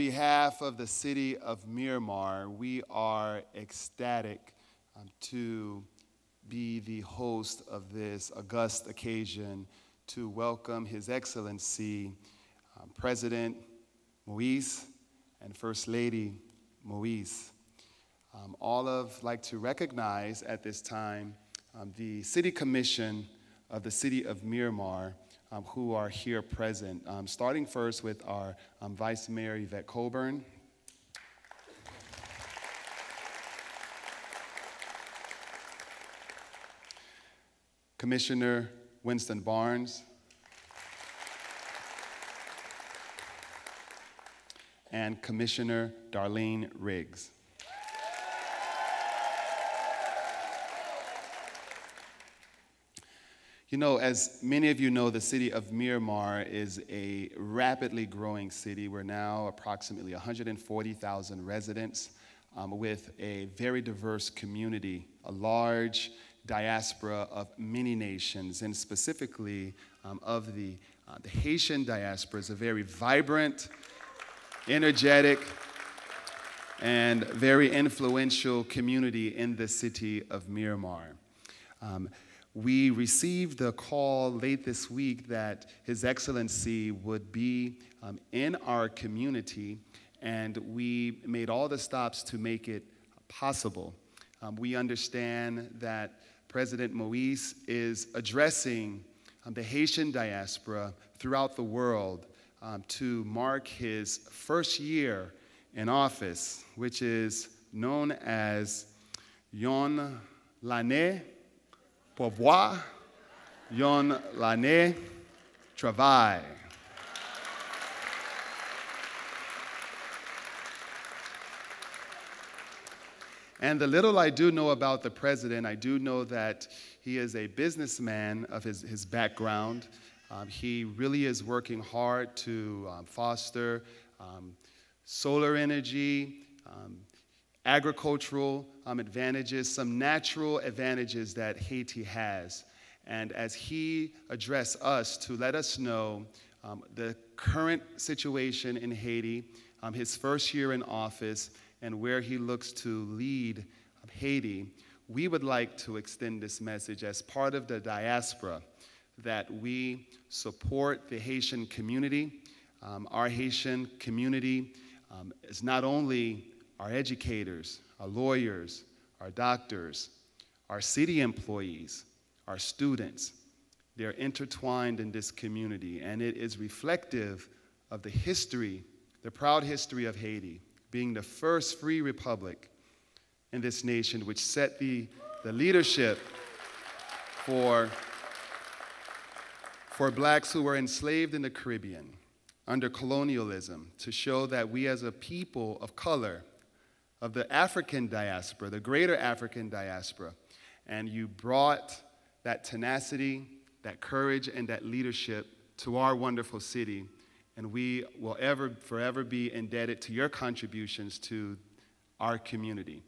behalf of the city of Miramar, we are ecstatic um, to be the host of this august occasion to welcome His Excellency, um, President Moise, and First Lady Moise. Um, all of like to recognize at this time um, the City Commission of the City of Miramar um, who are here present. Um, starting first with our um, Vice Mayor Yvette Colburn. Commissioner Winston Barnes. And Commissioner Darlene Riggs. You know, as many of you know, the city of Miramar is a rapidly growing city. We're now approximately 140,000 residents um, with a very diverse community, a large diaspora of many nations, and specifically um, of the, uh, the Haitian diaspora is a very vibrant, energetic, and very influential community in the city of Miramar. Um, we received a call late this week that His Excellency would be um, in our community, and we made all the stops to make it possible. Um, we understand that President Moise is addressing um, the Haitian diaspora throughout the world um, to mark his first year in office, which is known as Yon L'année Pourvoir, yon l'année travail. And the little I do know about the president, I do know that he is a businessman of his, his background. Um, he really is working hard to um, foster um, solar energy, um, agricultural um, advantages, some natural advantages that Haiti has. And as he addressed us to let us know um, the current situation in Haiti, um, his first year in office, and where he looks to lead um, Haiti, we would like to extend this message as part of the diaspora that we support the Haitian community. Um, our Haitian community um, is not only our educators, our lawyers, our doctors, our city employees, our students. They're intertwined in this community, and it is reflective of the history, the proud history of Haiti, being the first free republic in this nation, which set the, the leadership for, for blacks who were enslaved in the Caribbean under colonialism to show that we as a people of color of the African diaspora, the greater African diaspora. And you brought that tenacity, that courage, and that leadership to our wonderful city. And we will ever, forever be indebted to your contributions to our community.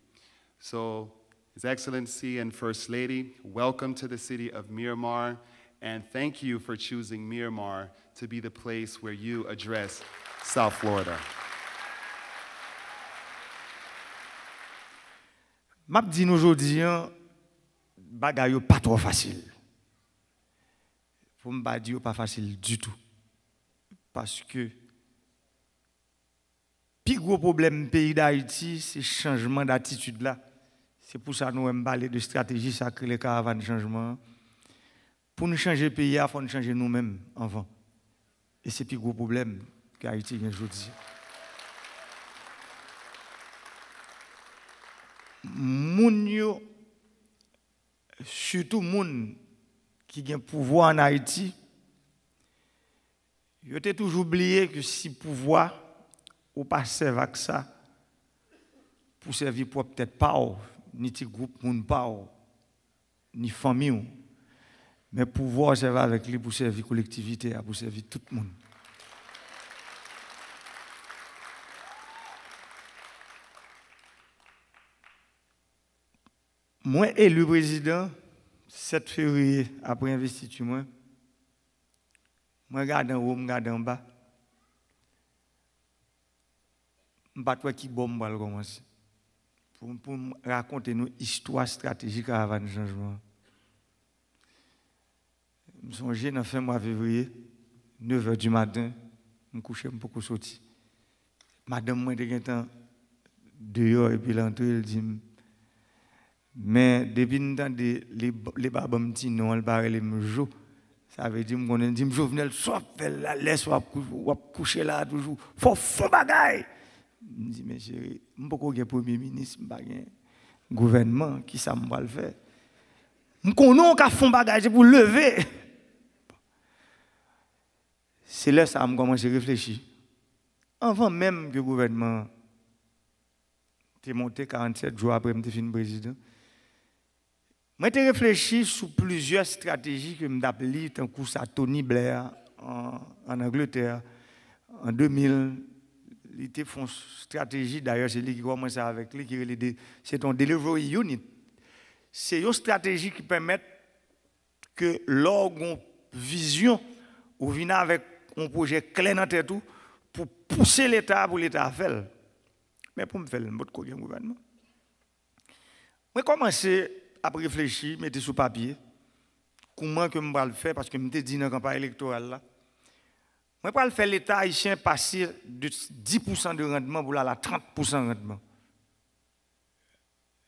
So, His Excellency and First Lady, welcome to the city of Miramar. And thank you for choosing Miramar to be the place where you address South Florida. Je dis aujourd'hui, n'est hein, pas trop facile. Pour me dire pas facile du tout. Parce que le plus gros problème du pays d'Haïti, c'est changement d'attitude là. C'est pour ça que nous avons parlé de stratégie crée les caravanes de changement. Pour nous changer le pays, il faut nous changer nous-mêmes avant. Et c'est le plus gros problème qu'Haïti vient aujourd'hui. Les gens, surtout moun qui le pouvoir en Haïti, ont t'ai toujours oublié que si pouvoir ou pas servir avec ça, pour servir pour peut-être pas, ni petit groupe moun ni famille, mais pouvoir servir avec lui pour servir collectivité, pour servir tout le monde. Moi, élu président, 7 février, après investiture, moi, garde regarde en haut, je regarde en bas. Je ne sais pas qui bombe commencer. Pour, pour raconter une histoire stratégique avant le changement. Je me suis dans fin mois février, 9 h du matin, je m'm me couchais, je m'm me sorti. Madame, moi, de dehors, et puis l'entrée, elle dit, Men, debi nou tan de le baboum ti nou an le barele mjou, sa ave di m konen di mjou vene l sop vel la lè, sop kouche la toujou, fò fò bagay! Ni di men chere, m poko gen poubi minis, m bagen gouvenman ki sa m wale fè. M konon ka fò bagay, jè pou leve! Se lè sa m komanche reflechi. Anvan menm gen gouvenman, te monte 47 jou apre m te fin prezident, Moi, j'ai réfléchi sur plusieurs stratégies que j'ai appelées « en cours à Tony Blair en, Angleterre en 2000. Il était une stratégie, d'ailleurs, c'est lui qui commencé avec lui, qui c'est un delivery unit. C'est une stratégie qui permet que une vision, ou vient avec un projet clair dans tête pour pousser l'État pour l'État faire. Mais pour me faire, le ne pas gouvernement. Moi, commencé après réfléchir, mettre sous papier, comment que je vais le faire, parce que je te dit dans la campagne électorale, là. je vais faire l'État haïtien passer de 10% de rendement pour aller à 30% de rendement.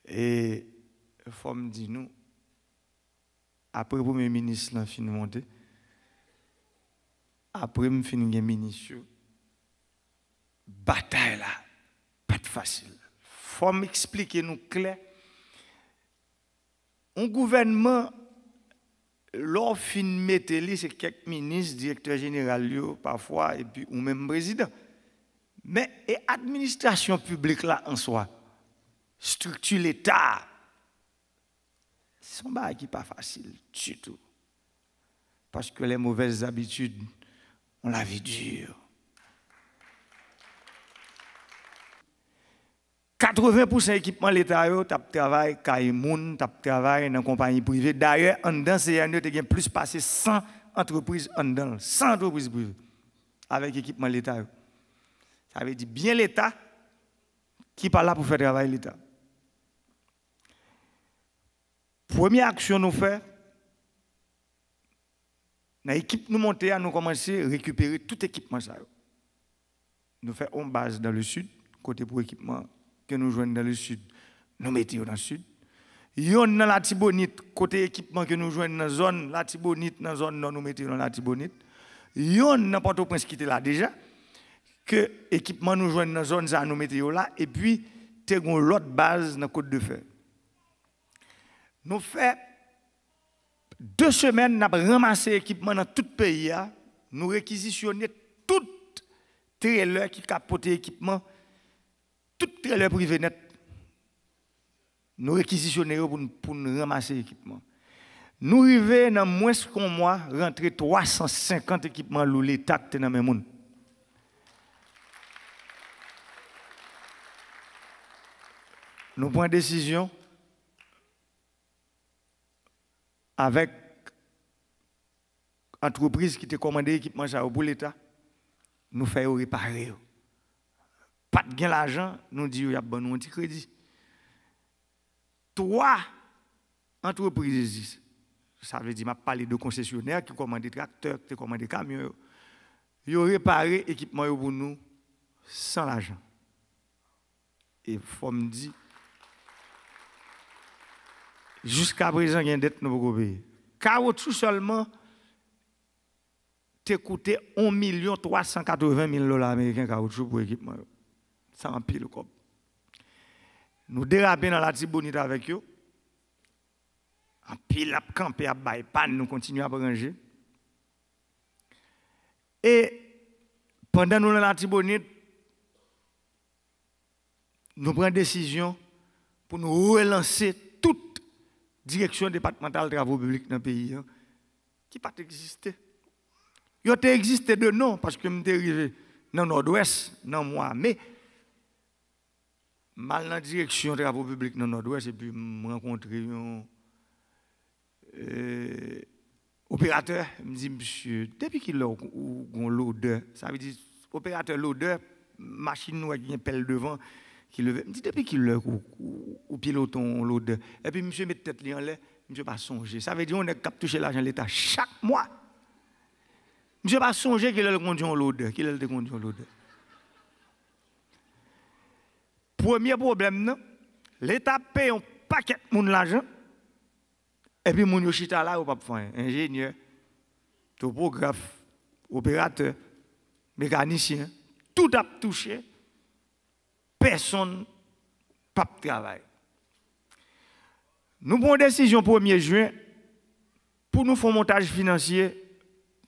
Et il faut me dire, nous, après le premier ministre, l'ont de monter, après je fini de ministre, bataille là, pas facile. Il faut m'expliquer nous clair. Un gouvernement, l'offre mettez c'est quelques ministres, directeurs généraux parfois, et puis ou même président. Mais et administration publique là en soi, structure l'État, ce n'est pas facile du tout. Parce que les mauvaises habitudes, ont la vie dure. 80% équipement l'État, tu as travaillé Kaimoun, tu travaillé dans une compagnie privée. D'ailleurs, en dedans, il y a plus passé 100 entreprises en dedans, 100 entreprises privées avec équipement l'État. Ça veut dire bien l'État qui parle là pour faire travailler l'État. Première action nous fait, dans l'équipe nous monter, nous commencer à récupérer tout équipement. Ça. Nous faisons une base dans le sud, côté pour équipement que nous joignons dans le sud, nous mettons dans le sud. Yon dans la Tibonite, côté équipement que nous joignons dans la zone, la Tibonite, dans la zone, nous mettons dans la Tibonite. Yon dans Port-au-Prince qui était là déjà, que équipement nous joignons dans la zone, ça nous mettons là, et puis, nous avons l'autre base dans la Côte de Fer. Nous faisons deux semaines, nous avons ramassé l'équipement dans tout le pays, nous réquisitionnons tout trailer qui capote l'équipement tout les privé net. Nous réquisitionnons pour, nous ramasser l'équipement. Nous arrivons dans moins qu'un mois, rentrer 350 équipements loulés, l'État dans le monde. Nous prenons une décision avec l'entreprise qui a commandé l'équipement pour l'État. Nous faisons réparer pas de l'argent, nous disons, il y a bon un petit crédit. Trois entreprises Ça veut dire, je parle de concessionnaires qui commandent des tracteurs, qui commandent des camions. Ils ont réparé l'équipement pour nous sans l'argent. Et il faut me dire, jusqu'à présent, il y a une dette nous pour payer. Caoutchouc seulement, 1 380 000 dollars américains pour l'équipement ça en pile comme. Nous dérapons dans la tibonite avec eux. En pile, à campé à nous continuons à ranger. Et pendant nous dans la tibonite, nous prenons décision pour nous relancer toute direction départementale de travaux publics dans le pays hein, qui n'a pas existé. Il a existé de nom parce que nous sommes arrivés dans le nord-ouest, dans moi, mais mal dans la direction des travaux publics dans le nord-ouest, et puis je un opérateur. Je me dit, monsieur, depuis qu'il a l'odeur, ça veut dire, opérateur, l'odeur, machine noire une pelle devant, qui le Je me dit, depuis qu'il a pilote, piloton l'odeur. Et puis, monsieur, met tête en l'air, monsieur, pas songer. Ça veut dire, on est cap toucher l'argent de l'État chaque mois. Monsieur, pas songer qu'il a le conduit en qu'il a le conduit en l'odeur. Premier problème, l'État paye un paquet de l'argent, et puis mon chita là, ou pas faire. Ingénieur, topographe, opérateur, mécanicien, tout a touché, personne pas travaille. travail. Nous prenons décision 1er juin pour nous faire un montage financier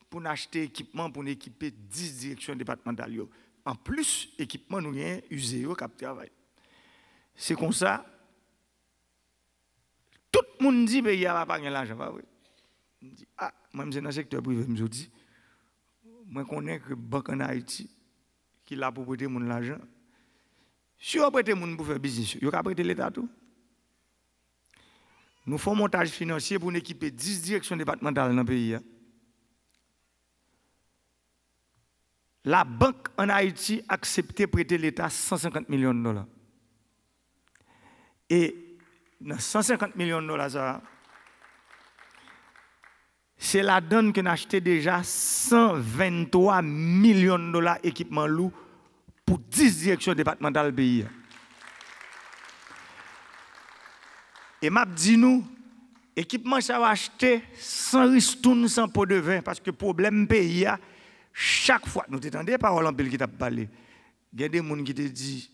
pour nous acheter équipement pour équiper 10 directions départementales. En plus, équipement nous vient usé qui travail. C'est comme ça. Tout le monde dit, mais il n'y a pas de l'argent. Je ah, moi, je suis dans le secteur privé, je me dis, moi, je connais que la banque en Haïti, qui l'a pour prêter mon l'argent, si vous prêtez mon pour faire business, vous prêtez prêté l'État tout. Nous faisons montage financier pour équiper 10 directions départementales dans le pays. Hein. La banque en Haïti a accepté prêter l'État 150 millions de dollars. Et 150 millions de dollars, c'est la donne qu'on a acheté déjà 123 millions de dollars d'équipements loup pour 10 directions départementales du pays. Et Map dit nous, équipement ça va acheter sans ristoun, sans pot de vin, parce que problème pays, hein, chaque fois, nous t'entendons paroles en pile qui t'a parlé, il y a des gens qui te disent,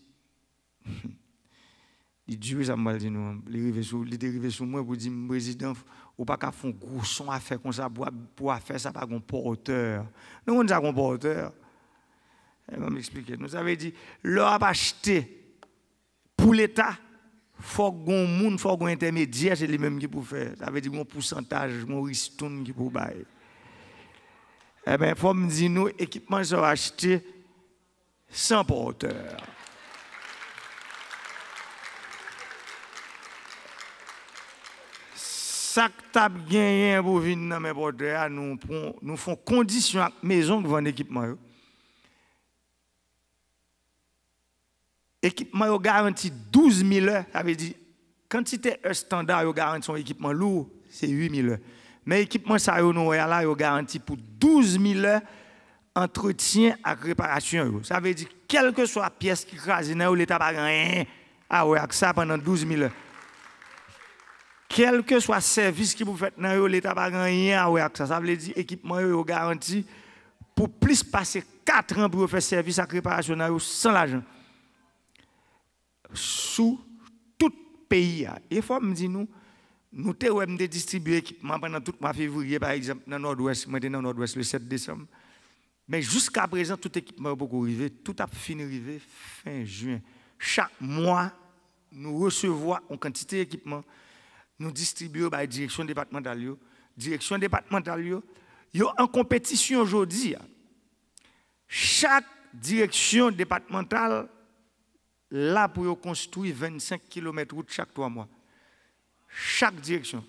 les dérivés ça mal dit nous il arrivé sur arrivé sur moi pour dire président ou pas qu'à font gros son affaire faire ça pour pour faire ça pas gon porteur. Nous on dit gon porteur. Elle m'a expliqué. Nous avait dit leur a pour l'état faut gon monde faut gon intermédiaire c'est les mêmes qui pour faire. Ça veut dire mon pourcentage mon ristoun qui pour bailler. Eh bien, il faut me dire, nous, équipement, est acheté sans porteur. ça que gagné pour venir dans mes porteurs, nous, faisons font condition à la maison pour vendre équipement. Équipement garanti 12 000 heures, ça veut dire quantité standard standard garantit son équipement lourd, c'est 8 000 heures. Mais l'équipement, ça nous là garanti pour 12 000 heures entretien et réparation. Ça veut dire quelle que soit la pièce qui crase, l'État n'a rien à ah ça pendant 12 000 heures quel que soit le service qui vous faites dans l'État n'a rien à ça. Ça veut dire équipement est garanti pour plus passer 4 ans pour faire service à réparation dans sans l'argent. Sous tout pays. Hein. Et il faut me dire, nous, nous avons distribué équipement pendant tout le mois de février, par exemple, dans le nord-ouest, maintenant le nord-ouest, le 7 décembre. Mais jusqu'à présent, tout équipement est beaucoup arrivé. Tout a fini arrivé fin juin. Chaque mois, nous recevons une quantité d'équipement nous distribuons par la direction départementale. direction départementale, en compétition aujourd'hui. Chaque direction départementale, là pour construire 25 km route chaque trois mois. Chaque direction.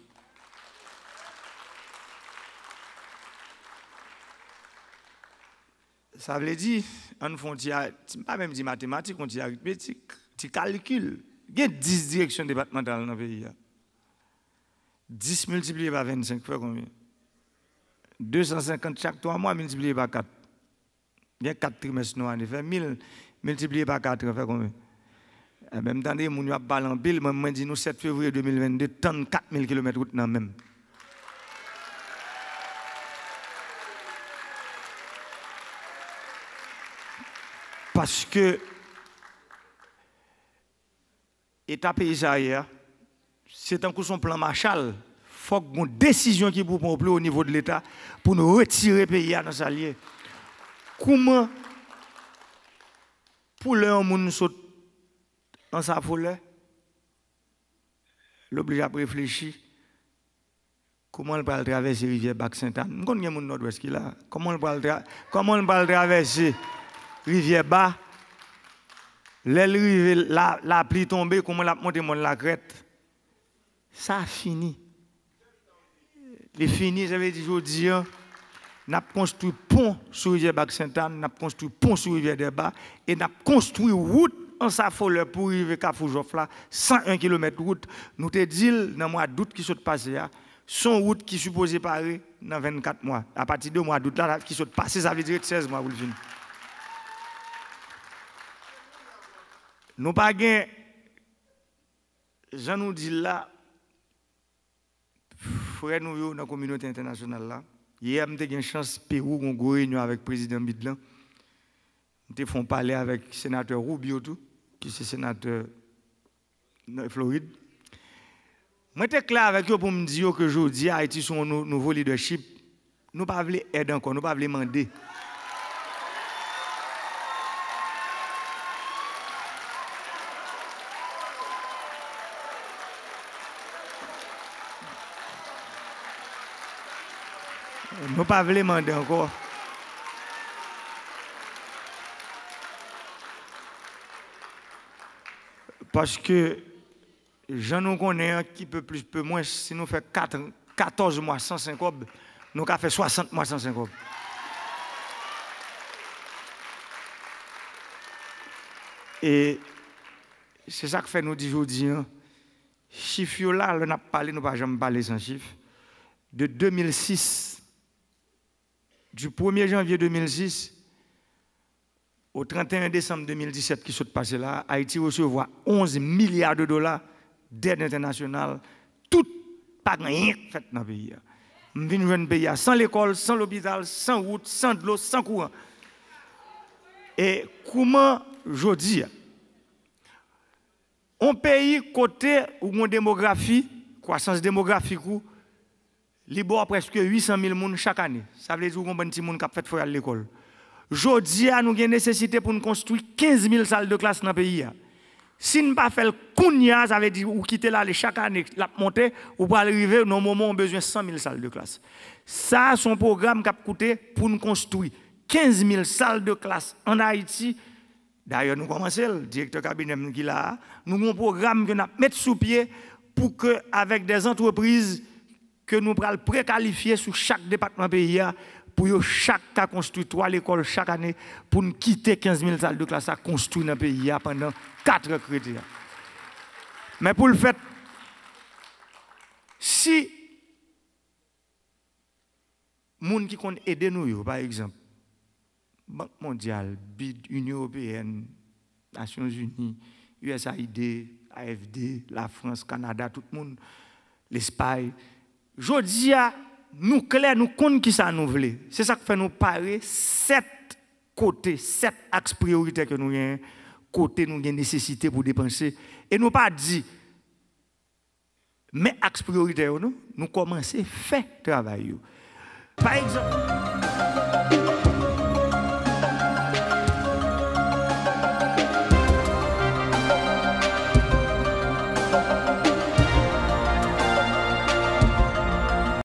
Ça veut dire, on fait pas même dit mathématiques, on dit arithmétique, Tu calcules. Il y a 10 directions départementales dans le pays. 10 multiplié par 25 fait combien 250 chaque 3 mois multiplié par 4. Il y a 4 trimestres dans l'année. Fait 1000 multiplié par 4, fait combien En même temps, les gens à en pile. Moi, je dis nous, 7 février 2022, tonnes 4000 km route dans même. Parce que État pays ailleurs c'est un coup son plan Marshall. Il faut que une décision qui vous prendre au niveau de l'État pour nous retirer le pays à nos alliés. Comment, pour le monde saute dans sa foulée, l'oblige à réfléchir comment on peut traverser la rivière Bac-Saint-Anne. Comment on peut traverser la rivière Bas? L'aile la, la pluie tombée, comment la monter la crête? ça a fini. Les fini, j'avais dit aujourd'hui, hein, nous avons construit pont sur rivière bac saint anne nous avons construit pont sur rivière des Bas, et nous avons construit une route en sa folle pour arriver à Foujoff 101 km de route. Nous te dit, dans le mois d'août qui s'est passé, hein, son route qui supposé parer dans 24 mois. À partir de mois d'août là, qui s'est passé, ça veut dire 16 mois vous le Nous pas gain, je nous dis là, frères nous, dans la communauté internationale là. Hier, j'ai eu une chance, Pérou, une réunion avec le président Bidlan. Nous avons parler avec le sénateur Rubio, qui est sénateur de Floride. Je suis clair avec eux pour me dire que aujourd'hui, Haïti, son nouveau leadership, nous ne pouvons pas aider encore, nous ne pouvons pas demander. Nous pas demander encore. Parce que je nous connais un qui peu plus, peu moins. Si nous faisons 14 mois sans syncope, nous avons fait 60 mois sans Et c'est ça que fait nous aujourd'hui. Hein. Chiffre là, on a parlé, nous ne pas jamais parler sans chiffre. De 2006 du 1er janvier 2006 au 31 décembre 2017 qui s'est passé là, Haïti recevra 11 milliards de dollars d'aide internationale, tout, pas rien fait dans le pays. Je viens de pays sans l'école, sans l'hôpital, sans route, sans de l'eau, sans courant. Et comment je dis Un pays côté où mon démographie, croissance démographique, où, Libo a presque 800 000 personnes chaque année. Ça veut dire qu'on a petit monde qui fait à l'école. Aujourd'hui, nous avons nécessité pour nous construire 15 000 salles de classe dans le pays. Si nous ne pas faire le ça veut dire qu'on quitter là chaque année, la montée, ou pas arriver au moment on a besoin de 100 000 salles de classe. Ça, c'est un programme qui a coûté pour nous construire 15 000 salles de classe en Haïti. D'ailleurs, nous commençons, le directeur cabinet qui là, nous avons un programme que nous mettons sous pied pour que, avec des entreprises, que nous prenons préqualifier sur chaque département pays pour chaque cas construire trois l'école chaque année pour nous quitter 15 000 salles de classe à construire dans le pays pendant quatre crédits. Mais pour le fait, si les gens qui compte aider nous, par exemple, Banque mondiale, BID, Union européenne, Nations unies, USAID, AFD, la France, Canada, tout le monde, l'Espagne, Jodia, nous clair, nous compte qui ça nous voulons. C'est ça qui fait nous parler sept côtés, sept axes prioritaires que nous avons, côté nous avons nécessité pour dépenser. Et nous pas dit, mais axes prioritaires, nous, nous commençons à faire travail. Par exemple,